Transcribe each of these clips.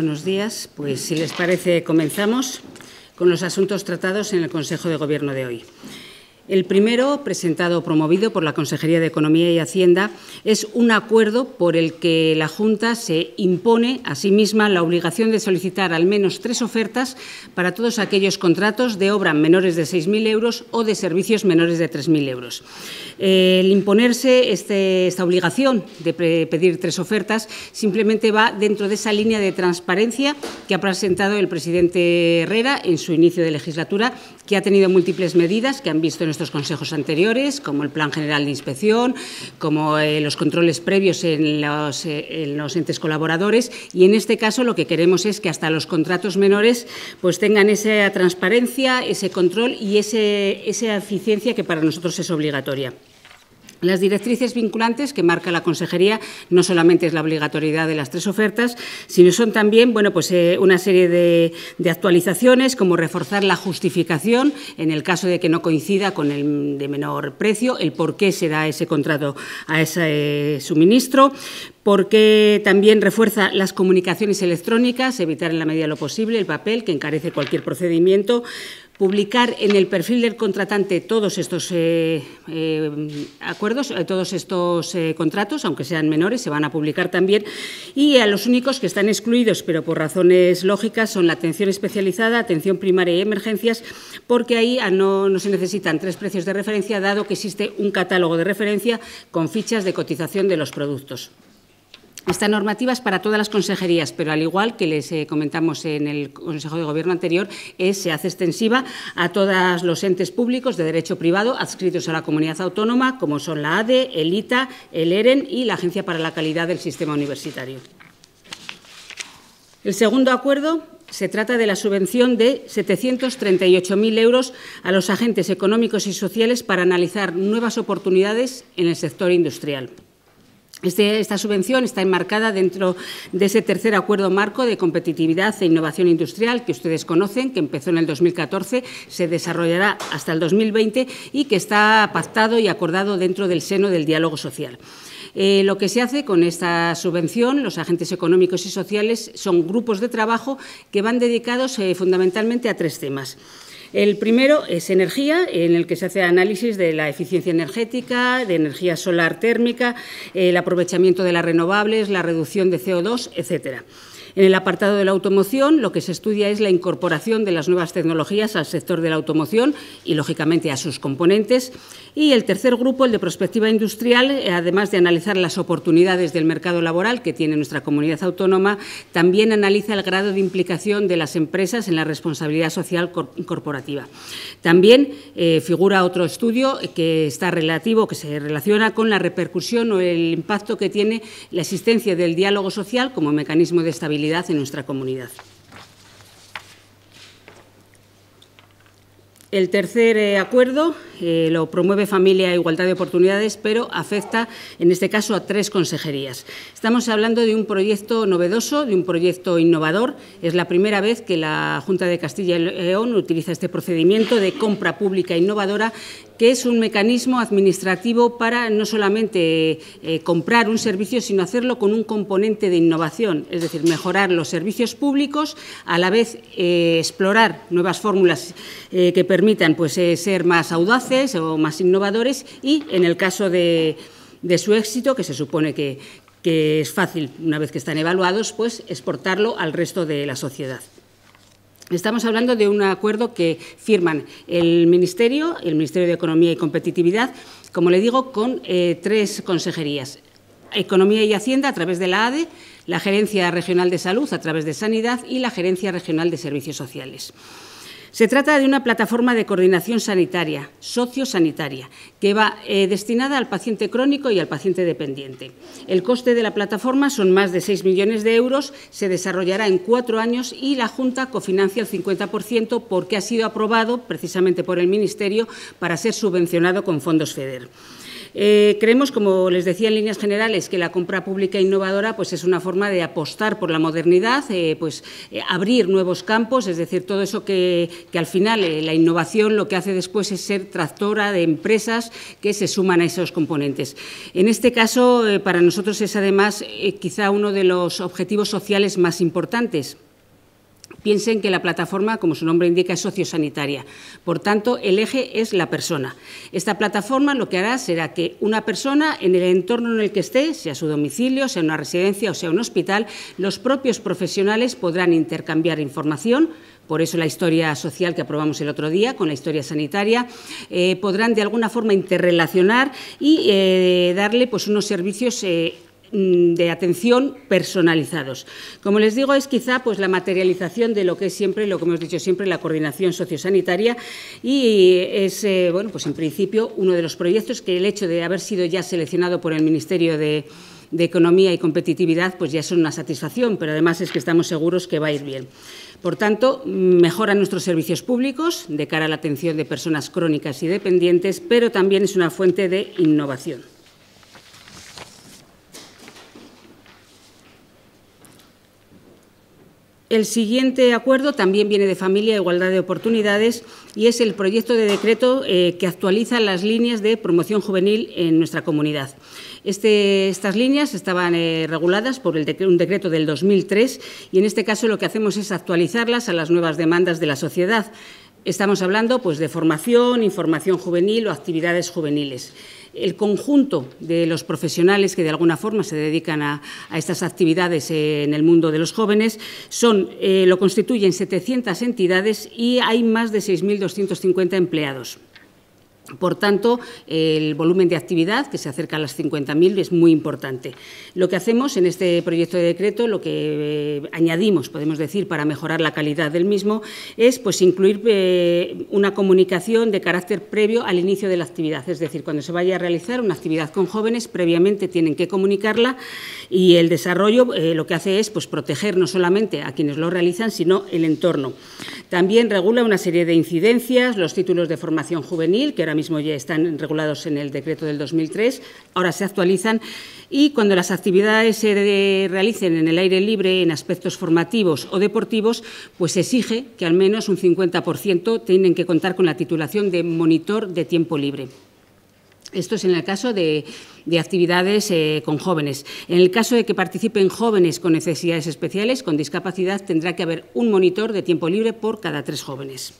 Buenos días. Pues si les parece, comenzamos con los asuntos tratados en el Consejo de Gobierno de hoy. El primero, presentado o promovido por la Consejería de Economía y Hacienda, es un acuerdo por el que la Junta se impone a sí misma la obligación de solicitar al menos tres ofertas para todos aquellos contratos de obra menores de 6.000 euros o de servicios menores de 3.000 euros. El imponerse este, esta obligación de pedir tres ofertas simplemente va dentro de esa línea de transparencia que ha presentado el presidente Herrera en su inicio de legislatura, que ha tenido múltiples medidas que han visto en consejos anteriores, como el Plan General de Inspección, como eh, los controles previos en los, eh, en los, entes colaboradores. Y en este caso lo que queremos es que hasta los contratos menores pues tengan esa transparencia, ese control y esa eficiencia que para nosotros es obligatoria. Las directrices vinculantes que marca la consejería no solamente es la obligatoriedad de las tres ofertas, sino son también bueno, pues, eh, una serie de, actualizaciones, como reforzar la justificación en el caso de que no coincida con el de menor precio, el por qué se da ese contrato a ese eh, suministro, porque también refuerza las comunicaciones electrónicas, evitar en la medida de lo posible el papel que encarece cualquier procedimiento, publicar en el perfil del contratante todos estos eh, eh, acuerdos, eh, todos estos contratos, aunque sean menores, se van a publicar también. Y a los únicos que están excluidos, pero por razones lógicas, son la atención especializada, atención primaria y emergencias, porque ahí ah, no se necesitan tres precios de referencia, dado que existe un catálogo de referencia con fichas de cotización de los productos. Esta normativa es para todas las consejerías, pero al igual que les eh, comentamos en el Consejo de Gobierno anterior, eh, se hace extensiva a todos los entes públicos de derecho privado adscritos a la comunidad autónoma, como son la ADE, el ITA, el EREN y la Agencia para la Calidad del Sistema Universitario. El segundo acuerdo se trata de la subvención de 738.000 euros a los agentes económicos y sociales para analizar nuevas oportunidades en el sector industrial. Este, esta subvención está enmarcada dentro de ese tercer acuerdo marco de competitividad e innovación industrial que ustedes conocen, que empezó en el 2014, se desarrollará hasta el 2020 y que está pactado y acordado dentro del seno del diálogo social. Eh, lo que se hace con esta subvención, los agentes económicos y sociales son grupos de trabajo que van dedicados eh, fundamentalmente a tres temas. El primero es energía, en el que se hace análisis de la eficiencia energética, de energía solar térmica, el aprovechamiento de las renovables, la reducción de CO2, etcétera. En el apartado de la automoción, lo que se estudia es la incorporación de las nuevas tecnologías al sector de la automoción y, lógicamente, a sus componentes. Y el tercer grupo, el de prospectiva industrial, eh, además de analizar las oportunidades del mercado laboral que tiene nuestra comunidad autónoma, también analiza el grado de implicación de las empresas en la responsabilidad social corporativa. También eh, figura otro estudio que está relativo, que se relaciona con la repercusión o el impacto que tiene la existencia del diálogo social como mecanismo de estabilidad en nuestra comunidad. El tercer eh, acuerdo eh, lo promueve Familia e Igualdad de Oportunidades, pero afecta en este caso a tres consejerías. Estamos hablando de un proyecto novedoso, de un proyecto innovador. Es la primera vez que la Junta de Castilla y León utiliza este procedimiento de compra pública innovadora, que es un mecanismo administrativo para no solamente eh, comprar un servicio, sino hacerlo con un componente de innovación, es decir, mejorar los servicios públicos, a la vez eh, explorar nuevas fórmulas eh, que permitan pues, ser más audaces o más innovadores y, en el caso de su éxito, que se supone que, que es fácil, una vez que están evaluados, pues exportarlo al resto de la sociedad. Estamos hablando de un acuerdo que firman el Ministerio, el Ministerio de Economía y Competitividad, como le digo, con eh, tres consejerías. Economía y Hacienda a través de la ADE, la Gerencia Regional de Salud a través de Sanidad y la Gerencia Regional de Servicios Sociales. Se trata de una plataforma de coordinación sanitaria, sociosanitaria, que va eh, destinada al paciente crónico y al paciente dependiente. El coste de la plataforma son más de 6 millones de euros, se desarrollará en cuatro años y la Junta cofinancia el 50% porque ha sido aprobado precisamente por el Ministerio para ser subvencionado con fondos FEDER. Eh, creemos, como les decía en líneas generales, que la compra pública innovadora pues, es una forma de apostar por la modernidad, eh, pues, eh, abrir nuevos campos, es decir, todo eso que al final la innovación lo que hace después es ser tractora de empresas que se suman a esos componentes. En este caso, para nosotros es además quizá uno de los objetivos sociales más importantes. Piensen que la plataforma, como su nombre indica, es sociosanitaria. Por tanto, el eje es la persona. Esta plataforma lo que hará será que una persona, en el entorno en el que esté, sea su domicilio, sea una residencia o sea un hospital, los propios profesionales podrán intercambiar información, por eso la historia social que aprobamos el otro día con la historia sanitaria, eh, podrán de alguna forma interrelacionar y eh, darle pues, unos servicios eh, Mm, de atención personalizados. Como les digo, es quizá pues la materialización de lo que es siempre, lo que hemos dicho siempre, la coordinación sociosanitaria y es, eh, bueno, pues en principio uno de los proyectos que el hecho de haber sido ya seleccionado por el Ministerio de, Economía y Competitividad, pues ya es una satisfacción, pero además es que estamos seguros que va a ir bien. Por tanto, mejora nuestros servicios públicos de cara a la atención de personas crónicas y dependientes, pero también es una fuente de innovación. El siguiente acuerdo también viene de Familia Igualdad de Oportunidades y es el proyecto de decreto eh, que actualiza las líneas de promoción juvenil en nuestra comunidad. Este, estas líneas estaban eh, reguladas por un decreto del 2003 y en este caso lo que hacemos es actualizarlas a las nuevas demandas de la sociedad. Estamos hablando pues, de formación, información juvenil o actividades juveniles el conjunto de los profesionales que de alguna forma se dedican a, estas actividades en el mundo de los jóvenes son, eh, lo constituyen 700 entidades y hay más de 6.250 empleados. Por tanto, el volumen de actividad, que se acerca a las 50.000, es muy importante. Lo que hacemos en este proyecto de decreto, lo que eh, añadimos, podemos decir, para mejorar la calidad del mismo, es pues, incluir eh, una comunicación de carácter previo al inicio de la actividad. Es decir, cuando se vaya a realizar una actividad con jóvenes, previamente tienen que comunicarla y el desarrollo eh, lo que hace es pues, proteger no solamente a quienes lo realizan, sino el entorno. También regula una serie de incidencias, los títulos de formación juvenil, que ahora mismo ya están regulados en el decreto del 2003, ahora se actualizan, y cuando las actividades se realicen en el aire libre, en aspectos formativos o deportivos, pues se exige que al menos un 50% tienen que contar con la titulación de monitor de tiempo libre. Esto es en el caso de, actividades eh, con jóvenes. En el caso de que participen jóvenes con necesidades especiales, con discapacidad, tendrá que haber un monitor de tiempo libre por cada tres jóvenes.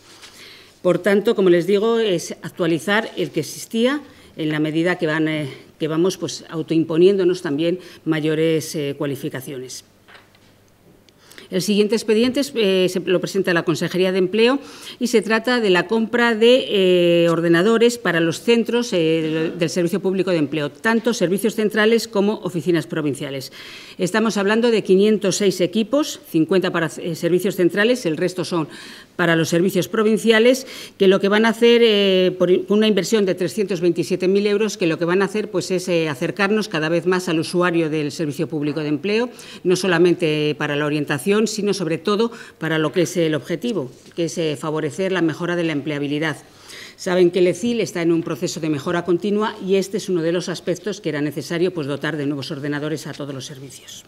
Por tanto, como les digo, es actualizar el que existía en la medida que, van, eh, que vamos pues, autoimponiéndonos también mayores eh, cualificaciones. El siguiente expediente eh, se lo presenta la Consejería de Empleo y se trata de la compra de ordenadores para los centros del Servicio Público de Empleo, tanto servicios centrales como oficinas provinciales. Estamos hablando de 506 equipos, 50 para servicios centrales, el resto son para los servicios provinciales, que lo que van a hacer, eh, por una inversión de 327.000 euros, que lo que van a hacer pues, es eh, acercarnos cada vez más al usuario del Servicio Público de Empleo, no solamente para la orientación, sino sobre todo para lo que es el objetivo, que es eh, favorecer la mejora de la empleabilidad. Saben que el ECIL está en un proceso de mejora continua y este es uno de los aspectos que era necesario pues, dotar de nuevos ordenadores a todos los servicios.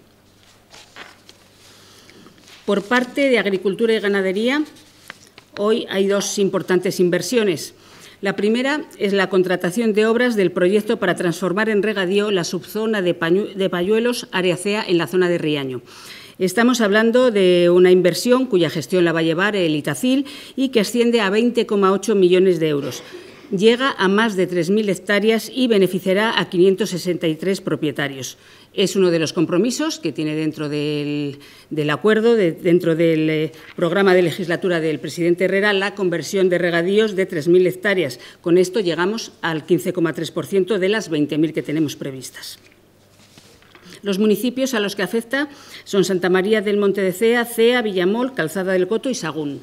Por parte de Agricultura y Ganadería, Hoy hay dos importantes inversiones. La primera es la contratación de obras del proyecto para transformar en regadío la subzona de, Payuelos, Payuelos CEA, en la zona de Riaño. Estamos hablando de una inversión cuya gestión la va a llevar el Itacil y que asciende a 20,8 millones de euros. Llega a más de 3.000 hectáreas y beneficiará a 563 propietarios. Es uno de los compromisos que tiene dentro del, acuerdo, dentro del eh, programa de legislatura del presidente Herrera, la conversión de regadíos de 3.000 hectáreas. Con esto llegamos al 15,3% de las 20.000 que tenemos previstas. Los municipios a los que afecta son Santa María del Monte de Cea, Cea, Villamol, Calzada del Coto y Sagún.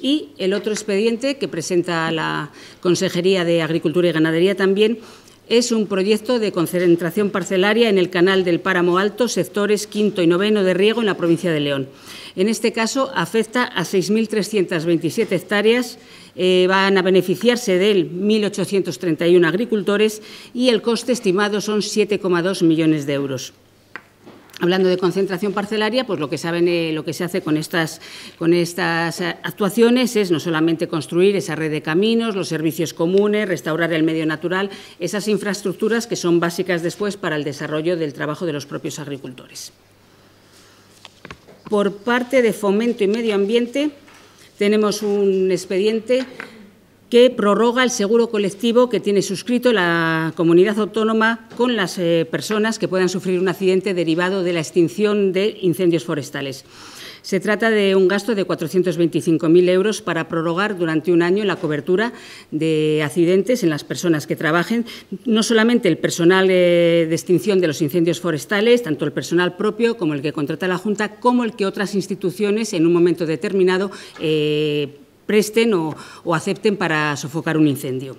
Y el otro expediente que presenta la Consejería de Agricultura y Ganadería también es un proyecto de concentración parcelaria en el canal del Páramo Alto, sectores quinto y noveno de riego en la provincia de León. En este caso, afecta a 6.327 hectáreas. Eh, van a beneficiarse de él 1.831 agricultores y el coste estimado son 7,2 millones de euros. Hablando de concentración parcelaria, pues lo que saben, eh, lo que se hace con estas eh, actuaciones es no solamente construir esa red de caminos, los servicios comunes, restaurar el medio natural, esas infraestructuras que son básicas después para el desarrollo del trabajo de los propios agricultores. Por parte de Fomento y Medio Ambiente, tenemos un expediente que prorroga el seguro colectivo que tiene suscrito la comunidad autónoma con las eh, personas que puedan sufrir un accidente derivado de la extinción de incendios forestales. Se trata de un gasto de 425.000 euros para prorrogar durante un año la cobertura de accidentes en las personas que trabajen, no solamente el personal eh, de extinción de los incendios forestales, tanto el personal propio como el que contrata la Junta, como el que otras instituciones en un momento determinado eh, presten o, acepten para sofocar un incendio.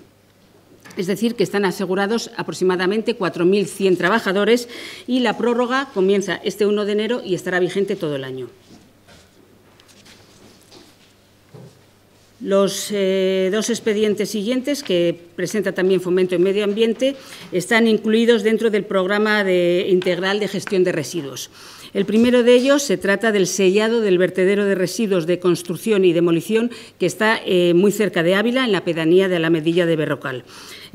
Es decir, que están asegurados aproximadamente 4.100 trabajadores y la prórroga comienza este 1 de enero y estará vigente todo el año. Los eh, dos expedientes siguientes, que presenta también Fomento y Medio Ambiente, están incluidos dentro del programa de, integral de gestión de residuos. El primero de ellos se trata del sellado del vertedero de residuos de construcción y demolición que está eh, muy cerca de Ávila, en la pedanía de la de Berrocal.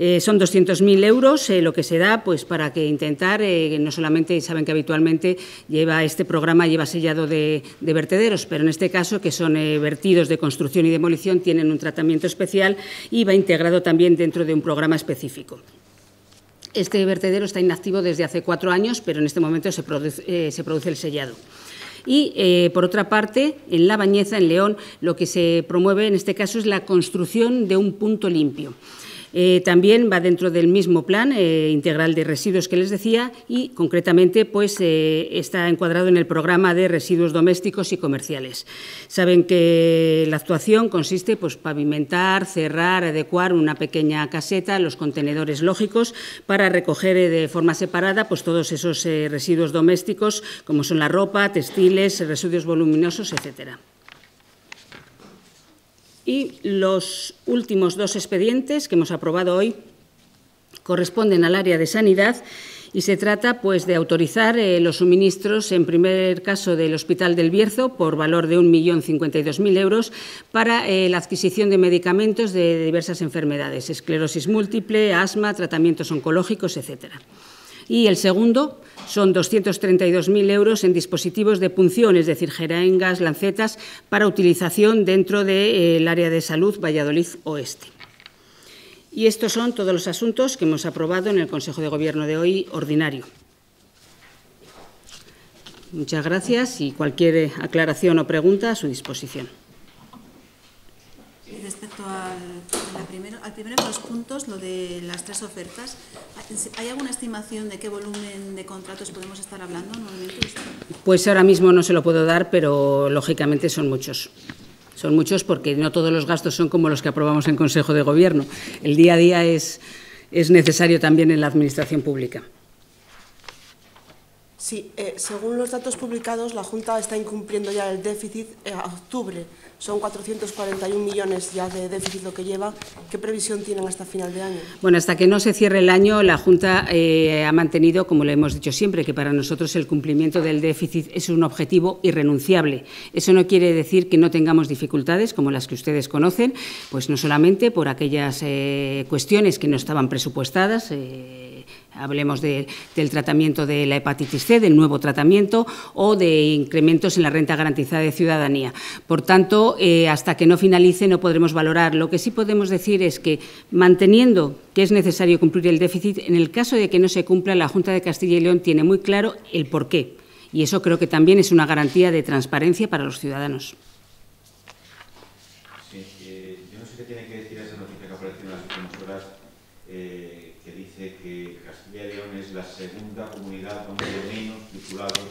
Eh, son 200.000 euros eh, lo que se da pues, para que intentar, eh, no solamente saben que habitualmente lleva este programa lleva sellado de, vertederos, pero en este caso, que son vertidos de construcción y demolición, tienen un tratamiento especial y va integrado también dentro de un programa específico. Este vertedero está inactivo desde hace cuatro años, pero en este momento se produce, el sellado. Y, por otra parte, en La Bañeza, en León, lo que se promueve en este caso es la construcción de un punto limpio. Eh, también va dentro del mismo plan eh, integral de residuos que les decía y concretamente pues, eh, está encuadrado en el programa de residuos domésticos y comerciales. Saben que la actuación consiste en pues, pavimentar, cerrar, adecuar una pequeña caseta, los contenedores lógicos para recoger de forma separada pues, todos esos residuos domésticos como son la ropa, textiles, residuos voluminosos, etcétera. Y los últimos dos expedientes que hemos aprobado hoy corresponden al área de sanidad y se trata pues, de autorizar eh, los suministros, en primer caso del Hospital del Bierzo, por valor de 1.052.000 euros, para eh, la adquisición de medicamentos de diversas enfermedades, esclerosis múltiple, asma, tratamientos oncológicos, etcétera y el segundo son 232.000 euros en dispositivos de punción, es decir, jeringas, lancetas, para utilización dentro del eh, área de salud Valladolid Oeste. Y estos son todos los asuntos que hemos aprobado en el Consejo de Gobierno de hoy ordinario. Muchas gracias y cualquier aclaración o pregunta a su disposición. Eh, respecto al, primero, al primero de los puntos, lo de las tres ofertas, ¿hay alguna estimación de qué volumen de contratos podemos estar hablando? Pues ahora mismo no se lo puedo dar, pero lógicamente son muchos. Son muchos porque no todos los gastos son como los que aprobamos en Consejo de Gobierno. El día a día es necesario también en la Administración Pública. Sí, eh, según los datos publicados, la Junta está incumpliendo ya el déficit eh, a octubre. Son 441 millones ya de déficit lo que lleva. ¿Qué previsión tienen hasta final de año? Bueno, hasta que no se cierre el año, la Junta eh, ha mantenido, como lo hemos dicho siempre, que para nosotros el cumplimiento del déficit es un objetivo irrenunciable. Eso no quiere decir que no tengamos dificultades, como las que ustedes conocen, pues no solamente por aquellas cuestiones que no estaban presupuestadas hablemos del tratamiento de la hepatitis C, del nuevo tratamiento o de incrementos en la renta garantizada de ciudadanía. Por tanto, eh, hasta que no finalice no podremos valorar. Lo que sí podemos decir es que, manteniendo que es necesario cumplir el déficit, en el caso de que no se cumpla, la Junta de Castilla y León tiene muy claro el porqué. Y eso creo que también es una garantía de transparencia para los ciudadanos. Eh, yo no sé qué tiene que decir esa noticia que las últimas horas eh, que dice que Castilla y León es la segunda comunidad donde menos titulados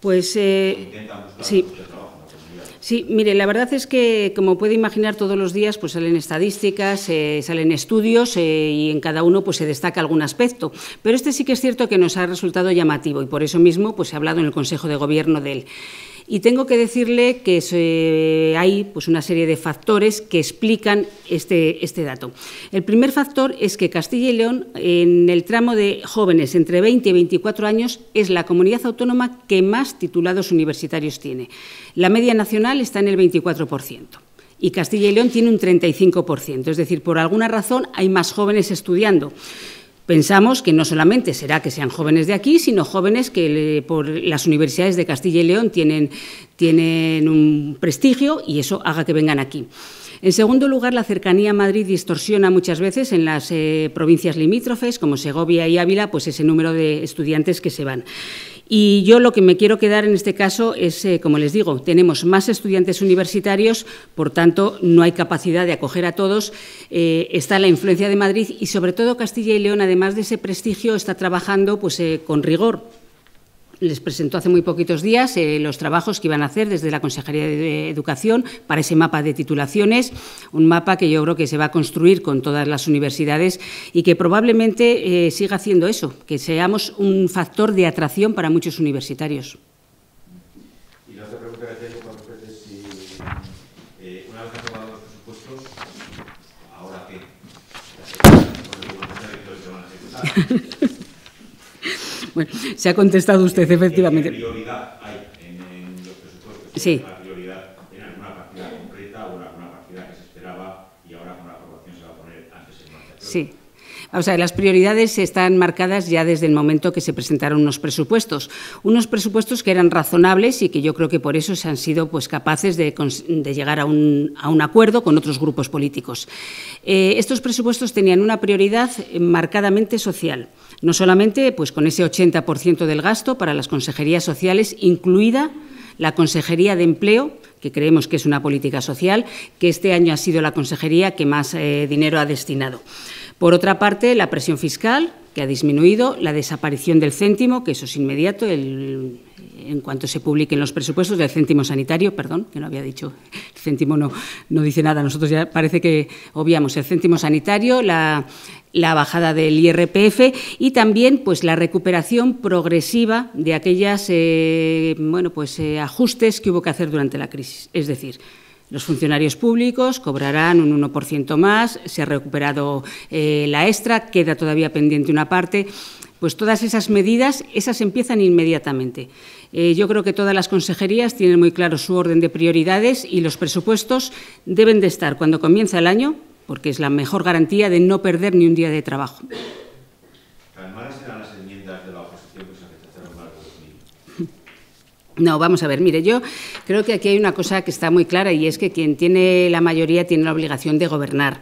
Pues eh, sí. Pues sí, mire, la verdad es que, como puede imaginar, todos los días pues salen estadísticas, eh, salen estudios eh, y en cada uno pues se destaca algún aspecto. Pero este sí que es cierto que nos ha resultado llamativo y por eso mismo pues he hablado en el Consejo de Gobierno de él. Y tengo que decirle que hay pues, una serie de factores que explican este, este dato. El primer factor es que Castilla y León, en el tramo de jóvenes entre 20 y 24 años, es la comunidad autónoma que más titulados universitarios tiene. La media nacional está en el 24% y Castilla y León tiene un 35%. Es decir, por alguna razón hay más jóvenes estudiando. Pensamos que no solamente será que sean jóvenes de aquí, sino jóvenes que por las universidades de Castilla y León tienen, tienen un prestigio y eso haga que vengan aquí. En segundo lugar, la cercanía a Madrid distorsiona muchas veces en las eh, provincias limítrofes, como Segovia y Ávila, pues ese número de estudiantes que se van. Y yo lo que me quiero quedar en este caso es, eh, como les digo, tenemos más estudiantes universitarios, por tanto, no hay capacidad de acoger a todos. Eh, está la influencia de Madrid y, sobre todo, Castilla y León, además de ese prestigio, está trabajando pues, eh, con rigor les presentó hace muy poquitos días eh, los trabajos que iban a hacer desde la Consejería de Educación para ese mapa de titulaciones, un mapa que yo creo que se va a construir con todas las universidades y que probablemente eh, siga haciendo eso, que seamos un factor de atracción para muchos universitarios. que bueno, se ha contestado usted, eh, eh, efectivamente. ¿Qué prioridad hay en, los presupuestos? Sí. partida partida que se esperaba y ahora con la aprobación se va a poner antes Sí. O sea, las prioridades están marcadas ya desde el momento que se presentaron unos presupuestos. Unos presupuestos que eran razonables y que yo creo que por eso se han sido pues, capaces de, de llegar a un, acuerdo con otros grupos políticos. Eh, estos presupuestos tenían una prioridad marcadamente social. No solamente pues, con ese 80% del gasto para las consejerías sociales, incluida la Consejería de Empleo, que creemos que es una política social, que este año ha sido la consejería que más eh, dinero ha destinado. Por otra parte, la presión fiscal, que ha disminuido, la desaparición del céntimo, que eso es inmediato, en cuanto se publiquen los presupuestos del céntimo sanitario, perdón, que no había dicho, el céntimo no, no dice nada, nosotros ya parece que obviamos el céntimo sanitario, la, bajada del IRPF y también pues la recuperación progresiva de aquellos eh, bueno pues eh, ajustes que hubo que hacer durante la crisis es decir los funcionarios públicos cobrarán un 1% más, se ha recuperado eh, la extra, queda todavía pendiente una parte. Pues todas esas medidas, esas empiezan inmediatamente. Eh, yo creo que todas las consejerías tienen muy claro su orden de prioridades y los presupuestos deben de estar cuando comienza el año, porque es la mejor garantía de no perder ni un día de trabajo. las enmiendas de la oposición que se no, vamos a ver, mire, yo creo que aquí hay una cosa que está muy clara y es que quien tiene la mayoría tiene la obligación de gobernar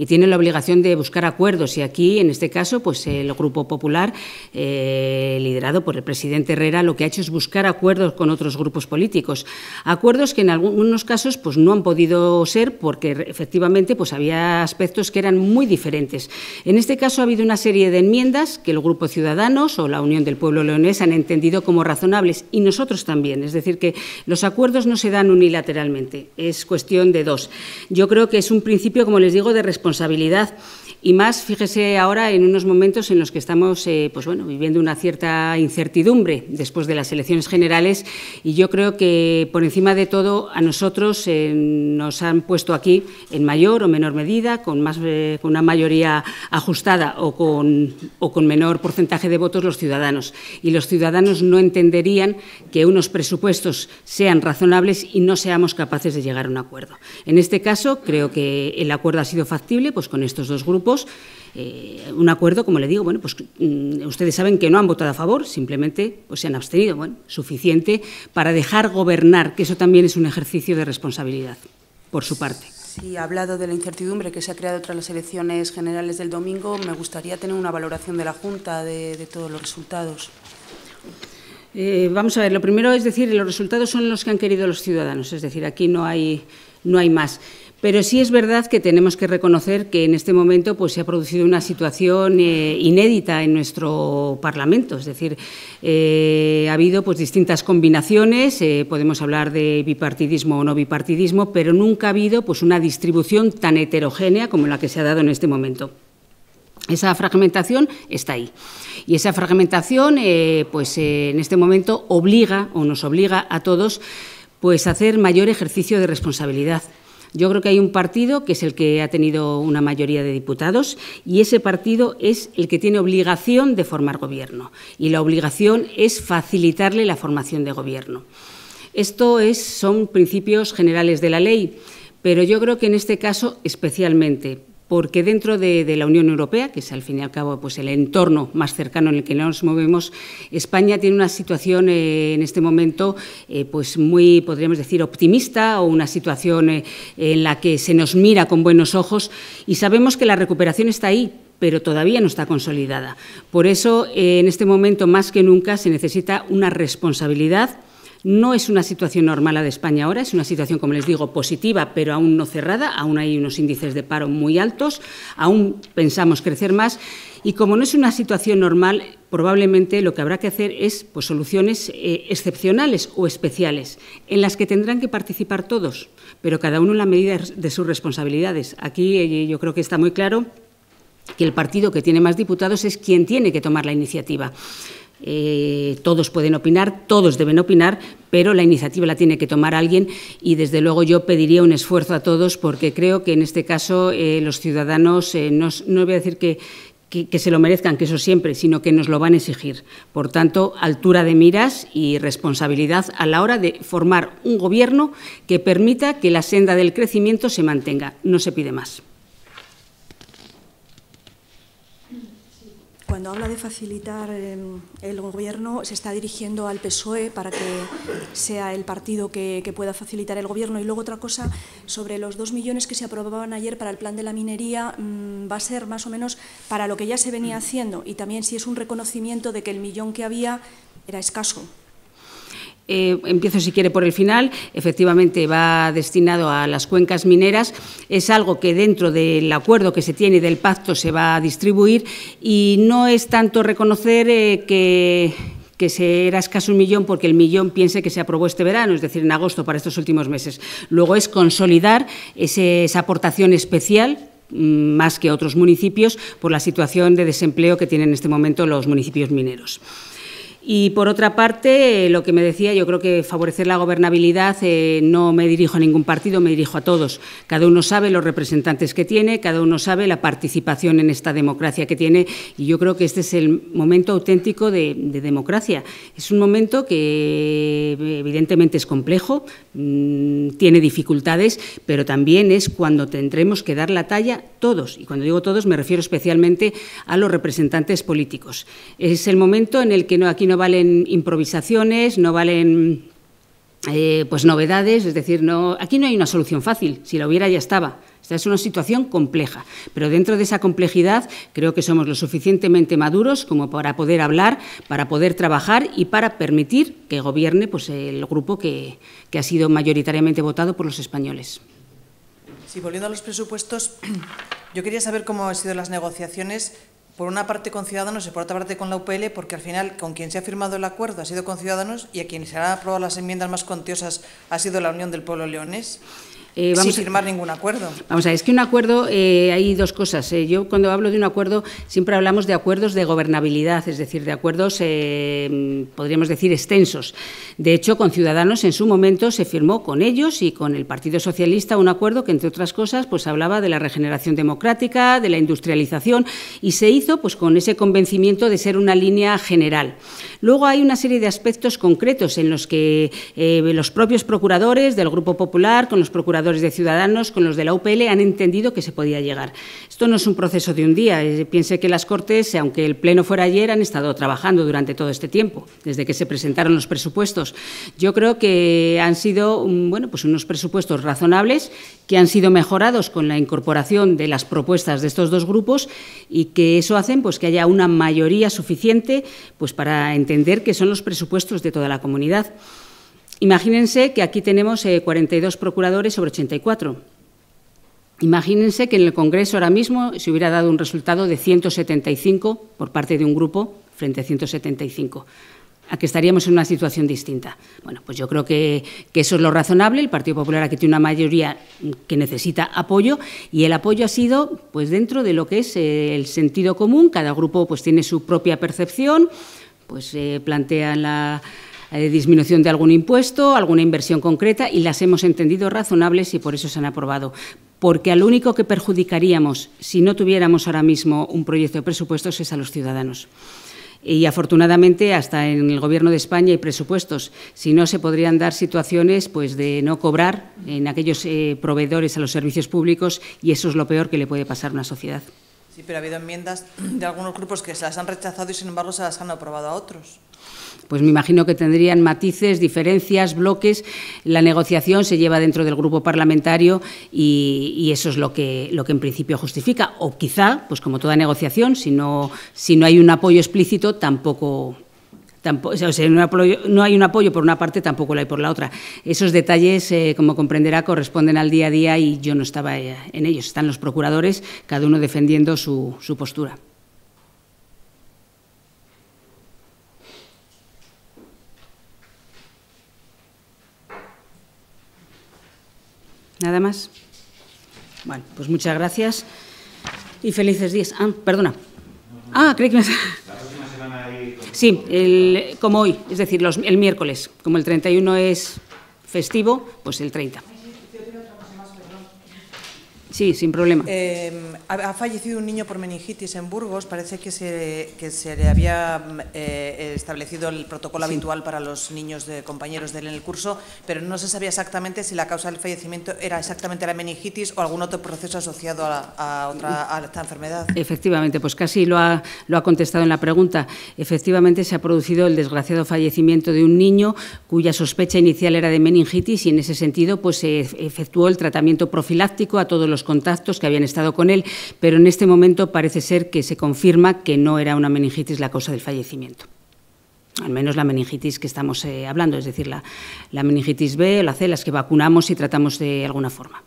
y tiene la obligación de buscar acuerdos. Y aquí, en este caso, pues el Grupo Popular, eh, liderado por el presidente Herrera, lo que ha hecho es buscar acuerdos con otros grupos políticos. Acuerdos que en algunos casos pues, no han podido ser porque efectivamente pues, había aspectos que eran muy diferentes. En este caso ha habido una serie de enmiendas que el Grupo Ciudadanos o la Unión del Pueblo Leonés han entendido como razonables y nosotros también. Es decir, que los acuerdos no se dan unilateralmente, es cuestión de dos. Yo creo que es un principio, como les digo, de responsabilidad responsabilidad. Y más, fíjese ahora en unos momentos en los que estamos eh, pues bueno, viviendo una cierta incertidumbre después de las elecciones generales y yo creo que por encima de todo a nosotros eh, nos han puesto aquí en mayor o menor medida, con, más, eh, una mayoría ajustada o con, o con menor porcentaje de votos los ciudadanos. Y los ciudadanos no entenderían que unos presupuestos sean razonables y no seamos capaces de llegar a un acuerdo. En este caso creo que el acuerdo ha sido factible. Pues, con estos dos grupos, eh, un acuerdo, como le digo, bueno, pues mm, ustedes saben que no han votado a favor, simplemente o pues, se han abstenido, bueno, suficiente para dejar gobernar, que eso también es un ejercicio de responsabilidad por su parte. Sí, ha hablado de la incertidumbre que se ha creado tras las elecciones generales del domingo. Me gustaría tener una valoración de la Junta de, todos los resultados. Eh, vamos a ver, lo primero es decir, los resultados son los que han querido los ciudadanos, es decir, aquí no hay, no hay más. Pero sí es verdad que tenemos que reconocer que en este momento pues, se ha producido una situación eh, inédita en nuestro Parlamento. Es decir, eh, ha habido pues, distintas combinaciones, eh, podemos hablar de bipartidismo o no bipartidismo, pero nunca ha habido pues, una distribución tan heterogénea como la que se ha dado en este momento. Esa fragmentación está ahí. Y esa fragmentación, pues en este momento, obliga o nos obliga a todos pues, a hacer mayor ejercicio de responsabilidad yo creo que hay un partido que es el que ha tenido una mayoría de diputados y ese partido es el que tiene obligación de formar gobierno y la obligación es facilitarle la formación de gobierno. Esto es, son principios generales de la ley, pero yo creo que en este caso especialmente, porque dentro de, la Unión Europea, que es al fin y al cabo pues, el entorno más cercano en el que nos movemos, España tiene una situación eh, en este momento eh, pues muy, podríamos decir, optimista o una situación eh, en la que se nos mira con buenos ojos y sabemos que la recuperación está ahí, pero todavía no está consolidada. Por eso, en este momento, más que nunca, se necesita una responsabilidad no es una situación normal la de España ahora, es una situación, como les digo, positiva, pero aún no cerrada, aún hay unos índices de paro muy altos, aún pensamos crecer más y como no es una situación normal, probablemente lo que habrá que hacer es pues, soluciones eh, excepcionales o especiales, en las que tendrán que participar todos, pero cada uno en la medida de sus responsabilidades. Aquí eh, yo creo que está muy claro que el partido que tiene más diputados es quien tiene que tomar la iniciativa. Eh, todos pueden opinar, todos deben opinar, pero la iniciativa la tiene que tomar alguien y desde luego yo pediría un esfuerzo a todos porque creo que en este caso eh, los ciudadanos, eh, no, voy a decir que, que, se lo merezcan, que eso siempre, sino que nos lo van a exigir. Por tanto, altura de miras y responsabilidad a la hora de formar un gobierno que permita que la senda del crecimiento se mantenga. No se pide más. cuando habla de facilitar em, el gobierno, se está dirigiendo al PSOE para que sea el partido que, pueda facilitar el gobierno. Y luego otra cosa, sobre los dos millones que se aprobaban ayer para el plan de la minería, mm, va a ser más o menos para lo que ya se venía haciendo y también si es un reconocimiento de que el millón que había era escaso. Eh, empiezo si quiere por el final, efectivamente va destinado a las cuencas mineras, es algo que dentro del acuerdo que se tiene del pacto se va a distribuir y no es tanto reconocer eh, que se era escaso un millón porque el millón piense que se aprobó este verano, es decir, en agosto para estos últimos meses. Luego es consolidar esa aportación especial mm, más que otros municipios por la situación de desempleo que tienen en este momento los municipios mineros. Y por otra parte, eh, lo que me decía, yo creo que favorecer la gobernabilidad, eh, no me dirijo a ningún partido, me dirijo a todos. Cada uno sabe los representantes que tiene, cada uno sabe la participación en esta democracia que tiene y yo creo que este es el momento auténtico de, democracia. Es un momento que eh, evidentemente es complejo, mm, tiene dificultades, pero también es cuando tendremos que dar la talla todos. Y cuando digo todos me refiero especialmente a los representantes políticos. Es el momento en el que no, aquí no no valen improvisaciones, no valen eh, pues novedades, es decir, no, aquí no hay una solución fácil, si la hubiera ya estaba. Esta es una situación compleja, pero dentro de esa complejidad creo que somos lo suficientemente maduros como para poder hablar, para poder trabajar y para permitir que gobierne pues, el grupo que, que ha sido mayoritariamente votado por los españoles. Sí, volviendo a los presupuestos, yo quería saber cómo han sido las negociaciones por una parte con Ciudadanos y por otra parte con la UPL, porque al final con quien se ha firmado el acuerdo ha sido con Ciudadanos y a quien se han aprobado las enmiendas más contiosas ha sido la Unión del Pueblo Leones. Eh, vamos Sin firmar ningún acuerdo. Vamos a ver, es que un acuerdo, eh, hay dos cosas. Eh. yo cuando hablo de un acuerdo siempre hablamos de acuerdos de gobernabilidad, es decir, de acuerdos, podríamos decir, extensos. De hecho, con Ciudadanos en su momento se firmó con ellos y con el Partido Socialista un acuerdo que, entre otras cosas, pues hablaba de la regeneración democrática, de la industrialización y se hizo pues con ese convencimiento de ser una línea general. Luego hay una serie de aspectos concretos en los que los propios procuradores del Grupo Popular, con los procuradores de Ciudadanos con los de la UPL han entendido que se podía llegar. Esto no es un proceso de un día. Eh, piense que las Cortes, eh, aunque el Pleno fuera ayer, han estado trabajando durante todo este tiempo, desde que se presentaron los presupuestos. Yo creo que han sido mm, bueno, pues unos presupuestos razonables que han sido mejorados con la incorporación de las propuestas de estos dos grupos y que eso hacen pues, que haya una mayoría suficiente pues, para entender que son los presupuestos de toda la comunidad. Imagínense que aquí tenemos 42 eh, procuradores sobre 84. Imagínense que en el Congreso ahora mismo se hubiera dado un resultado de 175 por parte de un grupo frente a 175 a que estaríamos en una situación distinta. Bueno, pues yo creo que, eso es lo razonable. El Partido Popular aquí tiene una mayoría que necesita apoyo y el apoyo ha sido, pues dentro de lo que es eh, el sentido común, cada grupo pues tiene su propia percepción, pues eh, plantean la, hay eh, disminución de algún impuesto, alguna inversión concreta y las hemos entendido razonables y por eso se han aprobado porque al único que perjudicaríamos si no tuviéramos ahora mismo un proyecto de presupuestos es a los ciudadanos. Y afortunadamente hasta en el Gobierno de España hay presupuestos. Si no, se podrían dar situaciones pues, de no cobrar en aquellos eh, proveedores a los servicios públicos y eso es lo peor que le puede pasar a una sociedad. Sí, pero ha habido enmiendas de algunos grupos que se las han rechazado y sin embargo se las han aprobado a otros pues me imagino que tendrían matices, diferencias, bloques. La negociación se lleva dentro del grupo parlamentario y, eso es lo que, lo que en principio justifica. O quizá, pues como toda negociación, si no, si no hay un apoyo explícito, tampoco Tampoco, o sea, no, hay un apoyo por una parte, tampoco lo hay por la otra. Esos detalles, eh, como comprenderá, corresponden al día a día y yo no estaba eh, en ellos. Están los procuradores, cada uno defendiendo su, su postura. ¿Nada más? Bueno, pues muchas gracias y felices días. Ah, perdona. Ah, creí que me... Sí, como hoy, es decir, los, el miércoles. Como el 31 es festivo, pues el 30. Sí, sin problema. Eh, ha, fallecido un niño por meningitis en Burgos. Parece que se, que se le había eh, establecido el protocolo habitual para los niños de compañeros de él en el curso, pero no se sabía exactamente si la causa del fallecimiento era exactamente la meningitis o algún otro proceso asociado a, a, otra, a esta enfermedad. Efectivamente, pues casi lo ha, lo ha contestado en la pregunta. Efectivamente, se ha producido el desgraciado fallecimiento de un niño cuya sospecha inicial era de meningitis y, en ese sentido, pues se efectuó el tratamiento profiláctico a todos los contactos que habían estado con él, pero en este momento parece ser que se confirma que no era una meningitis la causa del fallecimiento al menos la meningitis que estamos eh, hablando, es decir, la, meningitis B, la C, las que vacunamos y tratamos de alguna forma.